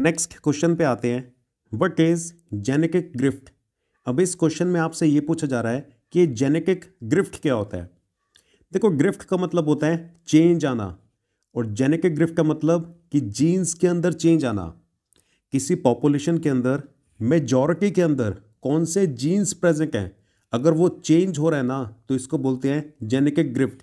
Next question पे आते हैं वट इज़ जेनेटिक ग्रिफ्ट अब इस क्वेश्चन में आपसे ये पूछा जा रहा है कि जेनेटिक ग्रिफ्ट क्या होता है देखो ग्रिफ्ट का मतलब होता है चेंज आना और जेनेटिक ग्रिफ्ट का मतलब कि जीन्स के अंदर चेंज आना किसी पॉपुलेशन के अंदर मेजॉरिटी के अंदर कौन से जीन्स प्रेजेंट हैं अगर वो चेंज हो रहा है ना तो इसको बोलते हैं जेनेटिक ग्रिफ्ट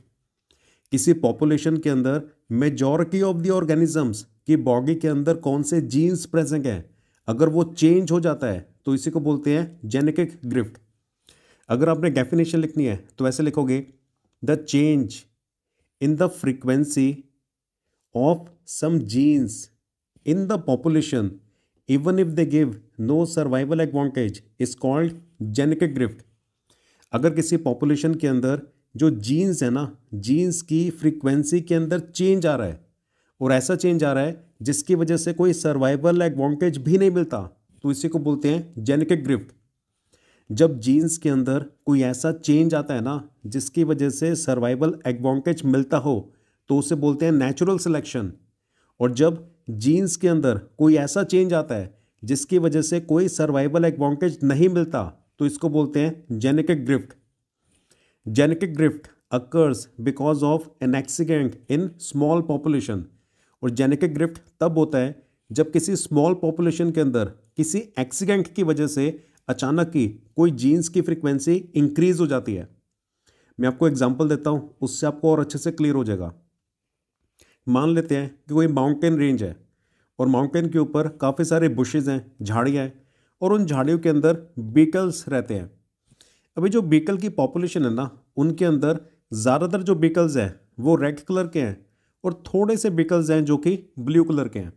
किसी पॉपुलेशन के अंदर मेजॉरिटी ऑफ द ऑर्गेनिजम्स कि बॉडी के अंदर कौन से जीन्स प्रेजेंट हैं अगर वो चेंज हो जाता है तो इसी को बोलते हैं जेनेटिक ग्रिफ्ट अगर आपने डेफिनेशन लिखनी है तो ऐसे लिखोगे the change in the frequency of some genes in the population even if they give no survival advantage is called genetic drift अगर किसी पॉपुलेशन के अंदर जो जीन्स है ना जीन्स की फ्रीक्वेंसी के अंदर चेंज आ रहा है और ऐसा चेंज आ रहा है जिसकी वजह से कोई सर्वाइवल एडवांटेज भी नहीं मिलता तो इसी को बोलते हैं जेनेटिक ग्रिफ्ट जब जीन्स के अंदर कोई ऐसा चेंज आता है ना जिसकी वजह से सर्वाइवल एडवांटेज मिलता हो तो उसे बोलते हैं नेचुरल सिलेक्शन और जब जीन्स के अंदर कोई ऐसा चेंज आता है जिसकी वजह से कोई सर्वाइवल एडवांटेज नहीं मिलता तो इसको बोलते हैं genetic drift genetic drift occurs because of an accident in small population और जेनेटिक ग्रिफ्ट तब होता है जब किसी स्मॉल पॉपुलेशन के अंदर किसी एक्सीडेंट की वजह से अचानक ही कोई जीन्स की फ्रिक्वेंसी इंक्रीज हो जाती है मैं आपको एग्जाम्पल देता हूँ उससे आपको और अच्छे से क्लियर हो जाएगा मान लेते हैं कि कोई माउंटेन रेंज है और माउंटेन के ऊपर काफ़ी सारे बुशेज़ हैं झाड़ियाँ हैं और उन झाड़ियों के अंदर बीकल्स रहते हैं अभी जो बीकल की पॉपुलेशन है ना उनके अंदर ज़्यादातर जो बीकल्स हैं वो रेड कलर के हैं और थोड़े से बिकल्स हैं जो कि ब्लू कलर के हैं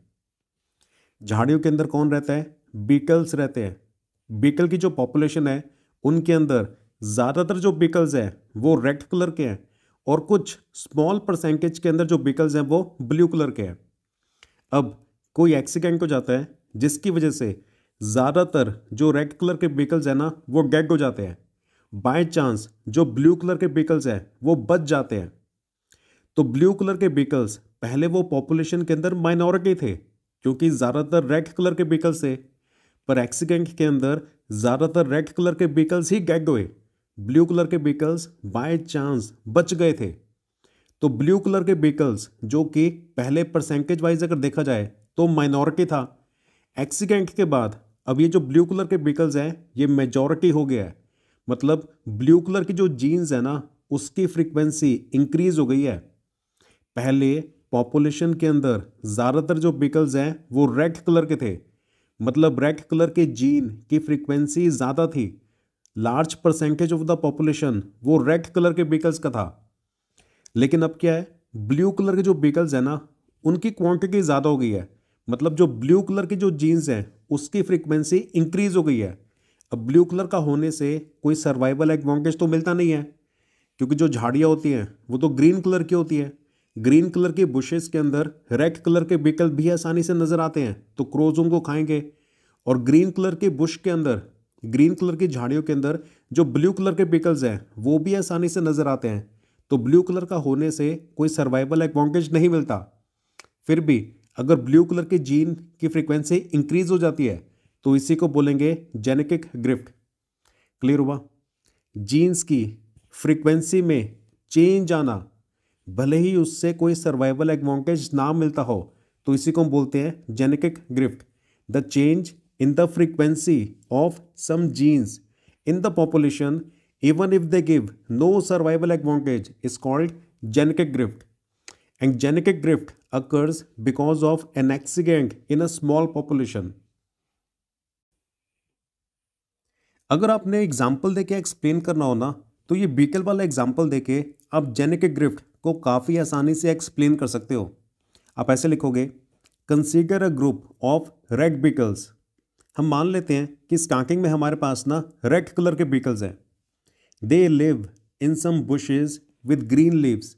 झाड़ियों के अंदर कौन रहता है बीकल्स रहते हैं बीकल की जो पॉपुलेशन है उनके अंदर ज़्यादातर जो बीकल्स हैं वो रेड कलर के हैं और कुछ स्मॉल परसेंटेज के अंदर जो बीकल्स हैं वो ब्लू कलर के हैं अब कोई एक्सीडेंट हो जाता है जिसकी वजह से ज़्यादातर जो रेड कलर के व्हीकल्स हैं ना वो डेड हो जाते हैं बाय चांस जो ब्लू कलर के व्हीकल्स हैं वो बच जाते हैं तो ब्लू कलर के व्हीकल्स पहले वो पॉपुलेशन के अंदर माइनॉरिटी थे क्योंकि ज़्यादातर रेड कलर के व्हीकल्स थे पर एक्सीडेंट के अंदर ज़्यादातर रेड कलर के व्हीकल्स ही गैग हुए ब्लू कलर के व्हीकल्स बाय चांस बच गए थे तो ब्लू कलर के व्हीकल्स जो कि पहले परसेंटेज वाइज अगर देखा जाए तो माइनॉरिटी था एक्सीडेंट के बाद अब ये जो ब्लू कलर के व्हीकल्स हैं ये मेजॉरिटी हो गया है मतलब ब्लू कलर की जो जीन्स है ना उसकी फ्रीक्वेंसी इंक्रीज हो गई है पहले पॉपुलेशन के अंदर ज़्यादातर जो बिकल्स हैं वो रेड कलर के थे मतलब रेड कलर के जीन की फ्रीक्वेंसी ज़्यादा थी large percentage of the population वो रेड कलर के बिकल्स का था लेकिन अब क्या है ब्लू कलर के जो बिकल्स हैं ना उनकी क्वांटिटी ज़्यादा हो गई है मतलब जो ब्लू कलर के जो जीन्स हैं उसकी फ्रिक्वेंसी इंक्रीज हो गई है अब ब्लू कलर का होने से कोई सर्वाइवल एडवांटेज तो मिलता नहीं है क्योंकि जो झाड़ियाँ होती हैं वो तो ग्रीन कलर की होती हैं ग्रीन कलर के बुशेस के अंदर रेड कलर के विकल्प भी आसानी से नज़र आते हैं तो क्रोजों को खाएंगे और ग्रीन कलर के बुश के अंदर ग्रीन कलर की झाड़ियों के अंदर जो ब्लू कलर के पिकल्स हैं वो भी आसानी से नज़र आते हैं तो ब्लू कलर का होने से कोई सर्वाइवल एडवांटेज नहीं मिलता फिर भी अगर ब्लू कलर के जीन की फ्रीक्वेंसी इंक्रीज हो जाती है तो इसी को बोलेंगे जेनेटिक ग्रिफ्ट क्लियर हुआ जीन्स की फ्रीक्वेंसी में चेंज आना भले ही उससे कोई सर्वाइवल एडवांटेज ना मिलता हो तो इसी को हम बोलते हैं genetic drift the change in the frequency of some genes in the population even if they give no survival advantage is called genetic drift and genetic drift occurs because of an accident in a small population अगर आपने example देके explain करना हो ना तो ये बीकल वाला example देके आप जेनेटिक ग्रिफ्ट को काफ़ी आसानी से एक्सप्लेन कर सकते हो आप ऐसे लिखोगे consider a group of red beetles हम मान लेते हैं कि स्टाकिंग में हमारे पास ना रेड कलर के बीकल्स हैं they live in some bushes with green leaves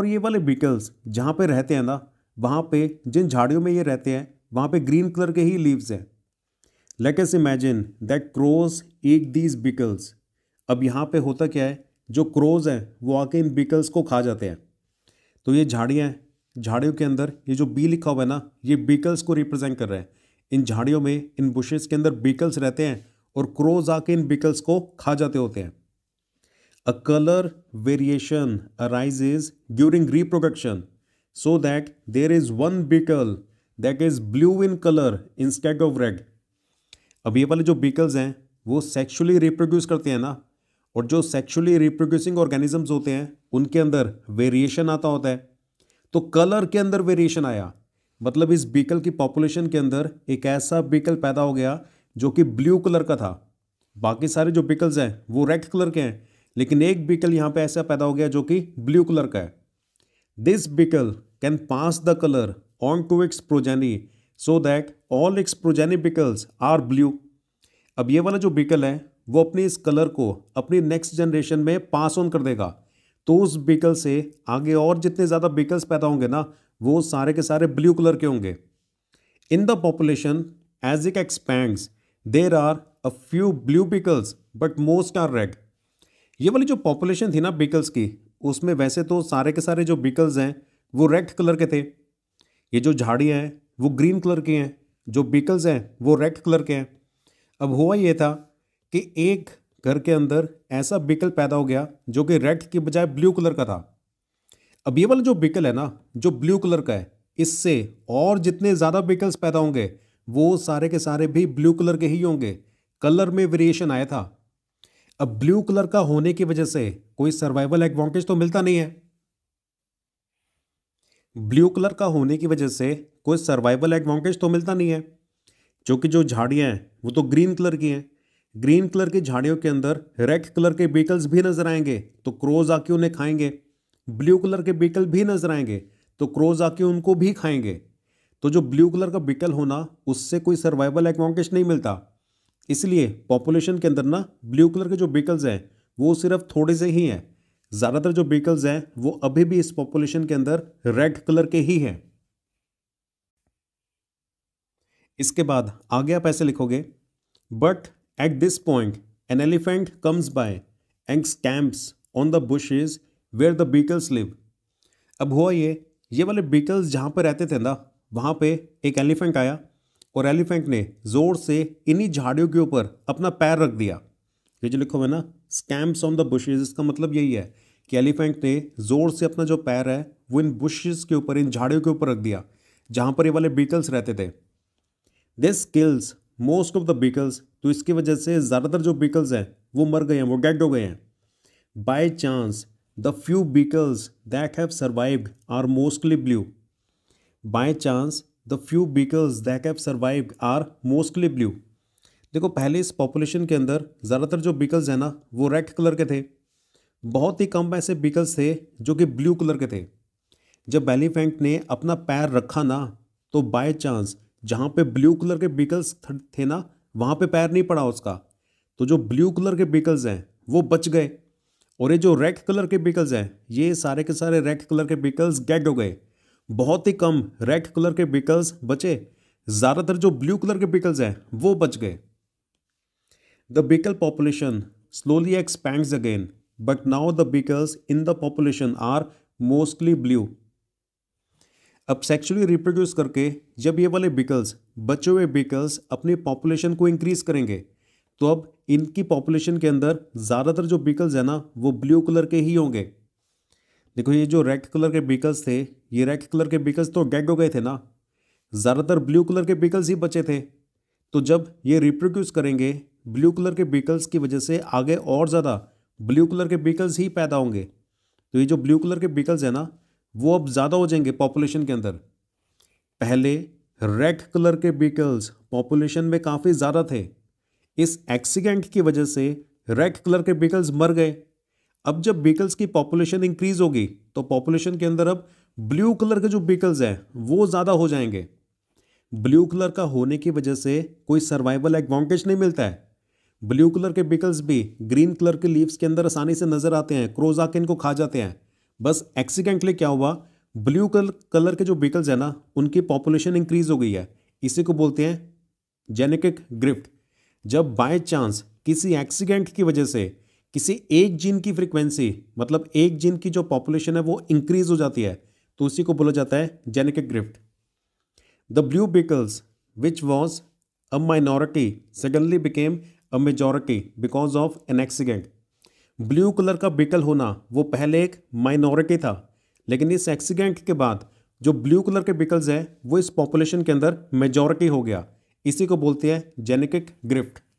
और ये वाले बीकल्स जहाँ पे रहते हैं ना वहाँ पे जिन झाड़ियों में ये रहते हैं वहाँ पे ग्रीन कलर के ही लीव्स हैं let us imagine that crows eat these beetles अब यहाँ पे होता क्या है जो क्रोज़ हैं वो आके इन बीकल्स को खा जाते हैं तो ये झाड़ियाँ हैं झाड़ियों के अंदर ये जो बी लिखा हुआ है ना ये बीकल्स को रिप्रेजेंट कर रहे हैं इन झाड़ियों में इन बुशेज के अंदर बीकल्स रहते हैं और क्रोज आके इन बीकल्स को खा जाते होते हैं a colour variation is during reproduction so that there is one beetle that is blue in colour instead of red अब ये वाले जो बीकल्स हैं वो सेक्शुअली रिप्रोड्यूस करते हैं ना और जो सेक्शुअली रिप्रोड्यूसिंग ऑर्गेनिजम्स होते हैं उनके अंदर वेरिएशन आता होता है तो कलर के अंदर वेरिएशन आया मतलब इस बीकल की पॉपुलेशन के अंदर एक ऐसा बीकल पैदा हो गया जो कि ब्लू कलर का था बाकी सारे जो बीकल्स हैं वो रेड कलर के हैं लेकिन एक बीकल यहाँ पे ऐसा पैदा हो गया जो कि ब्लू कलर का है this beetle can pass the colour on to its progeny so that all its progeny beetles are blue अब ये वाला जो बीकल है वो अपने इस कलर को अपनी नेक्स्ट जनरेशन में पास ऑन कर देगा तो उस व्हीकल से आगे और जितने ज़्यादा व्हीकल्स पैदा होंगे ना वो सारे के सारे ब्लू कलर के होंगे in the population as it expands there are a few blue vehicles but most are red ये वाली जो पॉपुलेशन थी ना व्हीकल्स की उसमें वैसे तो सारे के सारे जो व्हीकल्स हैं वो रेड कलर के थे ये जो झाड़ियाँ हैं वो ग्रीन कलर की हैं जो व्हीकल्स हैं वो रेड कलर के हैं अब हुआ ये था कि एक घर के अंदर ऐसा बिकल पैदा हो गया जो कि रेड की बजाय ब्लू कलर का था अब ये वाला जो बिकल है ना जो ब्लू कलर का है इससे और जितने ज़्यादा बिकल्स पैदा होंगे वो सारे के सारे भी ब्लू कलर के ही होंगे कलर में वेरिएशन आया था अब ब्लू कलर का होने की वजह से कोई सर्वाइवल एडवांटेज तो मिलता नहीं है ब्लू कलर का होने की वजह से कोई सर्वाइवल एडवांटेज तो मिलता नहीं है क्योंकि जो झाड़ियाँ हैं वो तो ग्रीन कलर की हैं ग्रीन कलर की झाड़ियों के अंदर रेड कलर के बीकल्स भी नजर आएंगे तो क्रोज आके उन्हें खाएंगे ब्लू कलर के बीकल भी नजर आएंगे तो क्रोज आके उनको भी खाएंगे तो जो ब्लू कलर का बीकल होना उससे कोई सर्वाइवल एडवांटेज नहीं मिलता इसलिए पॉपुलेशन के अंदर ना ब्लू कलर के जो बीकल्स हैं वो सिर्फ थोड़े से ही हैं ज़्यादातर जो बीकल्स हैं वो अभी भी इस पॉपुलेशन के अंदर रेड कलर के ही हैं इसके बाद आगे आप ऐसे लिखोगे but At this point, an elephant comes by and scamps on the bushes where the beagles live. अब हुआ ये ये वाले बीकल्स जहाँ पर रहते थे ना वहाँ पे एक एलिफेंट आया और एलिफेंट ने ज़ोर से इन्हीं झाड़ियों के ऊपर अपना पैर रख दिया ये जो लिखो है ना स्कैम्स ऑन द बुशेज इसका मतलब यही है कि एलिफेंट ने ज़ोर से अपना जो पैर है वो इन बुशेज के ऊपर इन झाड़ियों के ऊपर रख दिया जहाँ पर ये वाले बीकल्स रहते थे this skills most of the vehicles तो इसकी वजह से ज़्यादातर जो व्हीकल्स हैं वो मर गए हैं वो डेड हो गए हैं by chance the few vehicles that have survived are mostly blue by chance the few vehicles that have survived are mostly blue देखो पहले इस पॉपुलेशन के अंदर ज़्यादातर जो व्हीकल्स हैं ना वो रेड कलर के थे बहुत ही कम ऐसे व्हीकल्स थे जो कि ब्लू कलर के थे जब एलिफेंट ने अपना पैर रखा ना तो बाय चांस जहाँ पे ब्लू कलर के व्हीकल्स थे ना वहाँ पे पैर नहीं पड़ा उसका तो जो ब्लू कलर के व्हीकल्स हैं वो बच गए और ये जो रेड कलर के व्हीकल्स हैं ये सारे के सारे रेड कलर के व्हीकल्स डेड हो गए बहुत ही कम रेड कलर के व्हीकल्स बचे ज़्यादातर जो ब्लू कलर के व्हीकल्स हैं वो बच गए the vehicle population slowly expand again but now the vehicles in the population are mostly blue अब सेक्चुअली रिप्रोड्यूस करके जब ये वाले बिकल्स बचे हुए बिकल्स अपनी पॉपुलेशन को इंक्रीज़ करेंगे तो अब इनकी पॉपुलेशन के अंदर ज़्यादातर जो बिकल्स हैं ना वो ब्लू कलर के ही होंगे देखो ये जो रेड कलर के बिकल्स थे ये रेड कलर के बिकल्स तो डेड हो गए थे ना ज़्यादातर ब्लू कलर के बिकल्स ही बचे थे तो जब ये रिप्रोड्यूस करेंगे ब्लू कलर के बिकल्स की वजह से आगे और ज़्यादा ब्लू कलर के बिकल्स ही पैदा होंगे तो ये जो ब्लू कलर के बिकल्स हैं ना वो अब ज़्यादा हो जाएंगे पॉपुलेशन के अंदर पहले रेड कलर के व्हीकल्स पॉपुलेशन में काफ़ी ज़्यादा थे इस एक्सीडेंट की वजह से रेड कलर के व्हीकल्स मर गए अब जब व्हीकल्स की पॉपुलेशन इंक्रीज होगी तो पॉपुलेशन के अंदर अब ब्लू कलर के जो व्हीकल्स हैं वो ज़्यादा हो जाएंगे ब्लू कलर का होने की वजह से कोई सर्वाइवल एडवांटेज नहीं मिलता है ब्लू कलर के व्हीकल्स भी ग्रीन कलर के लीव्स के अंदर आसानी से नज़र आते हैं क्रोज आके इनको खा जाते हैं बस एक्सीडेंटली क्या हुआ ब्लू कलर कलर के जो व्हीकल्स हैं ना उनकी पॉपुलेशन इंक्रीज हो गई है इसी को बोलते हैं जेनेटिक ग्रिफ्ट जब बाय चांस किसी एक्सीडेंट की वजह से किसी एक जीन की फ्रीक्वेंसी मतलब एक जीन की जो पॉपुलेशन है वो इंक्रीज हो जाती है तो उसी को बोला जाता है genetic drift the blue vehicles which was a minority suddenly became a majority because of an accident blue colour का बीटल होना वो पहले एक माइनॉरिटी था लेकिन इस एक्सीडेंट के बाद जो ब्लू कलर के बीटल्स हैं वो इस पॉपुलेशन के अंदर मेजॉरिटी हो गया इसी को बोलते हैं जेनेटिक ग्रिफ्ट